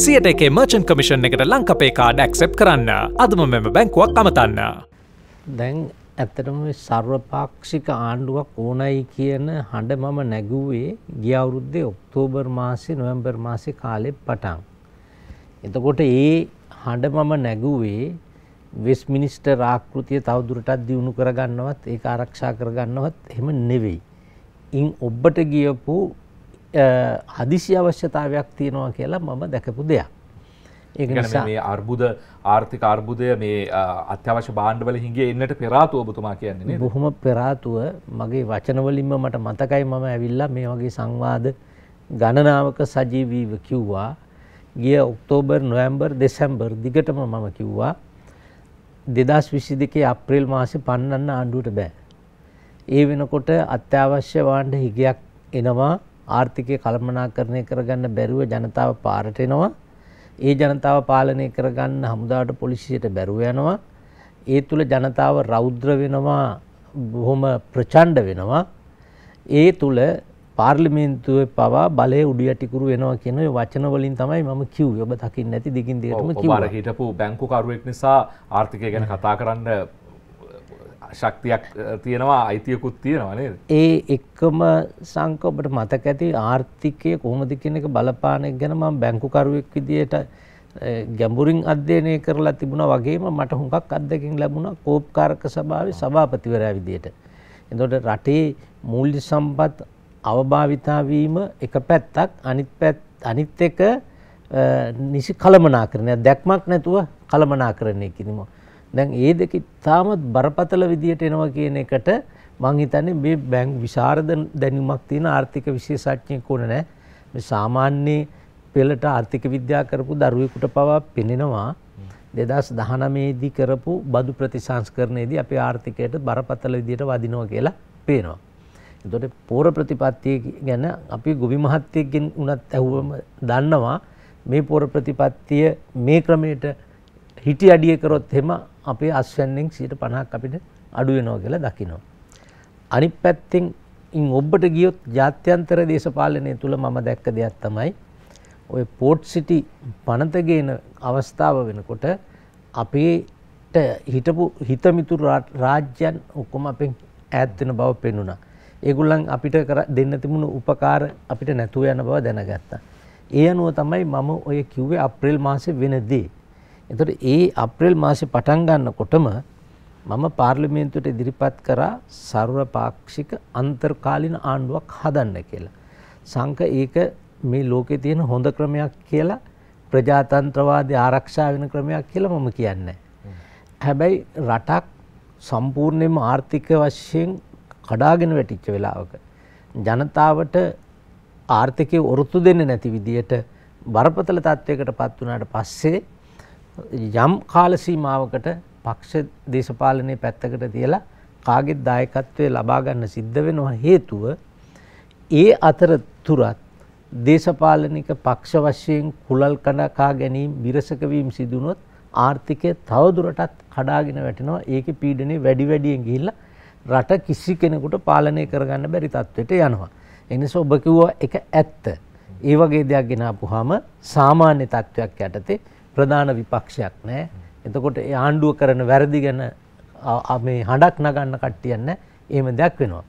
සියට එකේ මර්චන් කමිෂන් එකට ලංකපේ කාඩ ඇක්සෙප් කරන්න අදම මෙම බැංකුවක් අමතන්න. දැන් ඇත්තටම සර්වපාක්ෂික ආණ්ඩුවක් ඕනයි කියන හඬ මම නැගුවේ ගිය අවුරුද්දේ ඔක්තෝබර් මාසේ නොවැම්බර් මාසේ කාලෙ පටන්. එතකොට ඒ හඬ මම නැගුවේ වෙස් මිනිස්ටර් ආකෘතිය තවදුරටත් දියුණු කරගන්නවත් ඒ ආරක්ෂා කරගන්නවත් එහෙම නෙවෙයි. ඉන් ඔබට ගියපු හදිසි අවශ්‍යතාවයක් තියෙනවා කියලා මම දැකපු දෙයක්. ඒ අර්බුද ආර්ථික අර්බුදය මේ අත්‍යවශ්‍ය බාණ්ඩවල හිගේ එන්නට පෙරාතුව ඔබතුමා කියන්නේ බොහොම පෙරාතුව මගේ වචනවලින්ම මට මතකයි මම ඇවිල්ලා මේ වගේ සංවාද ගණනාවක සජීවීව කිව්වා ගිය ඔක්තෝබර් නොවැම්බර් දෙසැම්බර් දිගටම මම කිව්වා දෙදස් විසි දෙකේ අප්‍රේල් මාසෙ පන්නන්න ආණ්ඩුවට බෑ. ඒ වෙනකොට අත්‍යවශ්‍ය වාණ්ඩ හිගයක් එනවා ආර්ථිකය කළමනාකරණය කරගන්න බැරුව ජනතාව පාරට එනවා. ඒ ජනතාව පාලනය කරගන්න හමුදාට පොලිසියට බැරුව යනවා. ඒ තුළ ජනතාව රෞද්‍ර වෙනවා බොහොම ප්‍රචණ්ඩ වෙනවා. ඒ තුළ පාර්ලිමේන්තුව පවා බලය උඩියටිකුරු වෙනවා කියන වචනවලින් තමයි මම කිව් ඔබ දකින්න ඇති දිගින් දිගටම කිව්වා. ඔබ හිටපු බැංකුකරුවෙක් නිසා ආර්ථිකය ගැන කතා කරන්න ශක්තියක් තියෙනවා අයිතියකුත් තියෙනවනේ ඒ එක්කම සංක ඔබට මතක ඇති ආර්ථිකය කොහොමද කියන එක බලපාන එක ගැන මම බැංකුකරුවෙක් විදියට ගැඹුරින් අධ්‍යයනය කරලා තිබුණා වගේම මට හුඟක් අත්දැකීම් ලැබුණා කෝපකාරක සභාවේ සභාපතිවරයා විදියට. එතකොට රටේ මූල්‍ය සම්පත් අවභාවිතා වීම එක පැත්තක් අනිත් පැත් අනිත් එක නිසි කලමනාකරණයක් දැක්මක් නැතුව කලමනාකරණය කිරීම. දැන් ඒ දෙක ඉතාමත් බරපතල විදියට එනවා කියන එකට මං හිතන්නේ මේ බැංක් විශාරද දැනුමක් තියෙන ආර්ථික විශේෂඥයෙක් ඕන නෑ. මේ සාමාන්‍ය පෙළට ආර්ථික විද්‍යා කරපු දරුවෙකුට පවා පෙනෙනවා 2019 දී කරපු බදු ප්‍රතිසංස්කරණයේදී අපේ ආර්ථිකයට බරපතල විදියට වදිනවා කියලා පේනවා. එතකොට පෝර ප්‍රතිපත්තිය ගැන අපි ගොවි මහත්තයෙක්ගෙන් උනත් ඇහුවම දන්නවා මේ පෝර ප්‍රතිපත්තිය මේ ක්‍රමයට හිටි අඩිය කරොත් හෙම අපේ අස්වැන්නෙන් සියට පණහක් අපිට අඩුවෙනෝ කියලා දකිනවා. අනි පැත්තෙන් ඉන් ඔබට ගියොත් ජාත්‍යන්තර දේශපාලනය තුළ මම දැක්ක දෙයක් තමයි ඔය පෝට් සිටි පනතගේන අවස්ථාව වෙනකොට අපේට හිටපු හිතමිතුර රාජ්‍යන් ඔක්කොම අපෙන් ඈත්වෙන බව පෙනුණා. ඒගුල්ලන් අපිට දෙන්න තිබුණු උපකාර අපිට නැතුව යන බව දැනගත්තා. ඒ අනුව තමයි මම ඔය කිව්වේ අප්‍රේල් මාසේ වෙනදී එතකොට ඒ අප්‍රේල් මාසේ පටන් ගන්නකොටම මම පාර්ලිමේන්තුවට ඉදිරිපත් කරා සර්ව පාක්ෂික අන්තර්කාලීන ආණ්ඩුවක් හදන්න කියලා. සංක ඒක මේ ලෝකේ තියෙන හොඳ ක්‍රමයක් කියලා ප්‍රජාතන්ත්‍රවාදී ආරක්ෂා වෙන ක්‍රමයක් කියලා මම කියන්නේ. හැබැයි රටක් සම්පූර්ණයෙන්ම ආර්ථික වශයෙන් කඩාගෙන වැටිච්ච වෙලාවක ජනතාවට ආර්ථිකය ඔරොත්තු දෙන්නේ නැති විදියට බරපතල තත්වයකට පත් වුණාට පස්සේ යම් කාලසීමාවකට පක්ෂ දේශපාලනය පැත්තකට තියලා කාගෙත් දායකත්වය ලබාගන්න සිද්ධ වෙනවා හේතුව ඒ අතර තුරත් දේශපාලනික පක්ෂ වශයෙන් කුලල් කඩකා ගැනීම් විරසකවීම් සිදුනොත් ආර්ථිකය තවදුරටත් කඩාගෙන වැටෙනවා ඒක පීඩනේ වැඩි වැඩියෙන් ගිහිල්ලා රට කිසි කෙනෙකුට පාලනය කරගන්න බැරි තත්ත්වයට යනවා. එනිසා ඔබ කිව්වා එක ඇත්ත. ඒ වගේ දෙයක් ගෙනාපුවාම සාමාන්‍ය තත්ත්වයක් යටතේ ප්‍රධාන විපක්ෂයක් නෑ. එතකොට ඒ ආණ්ඩුව කරන වැරදි ගැන මේ හඬක් නගන්න කට්ටියන්න එහෙම දෙයක් වෙනවා.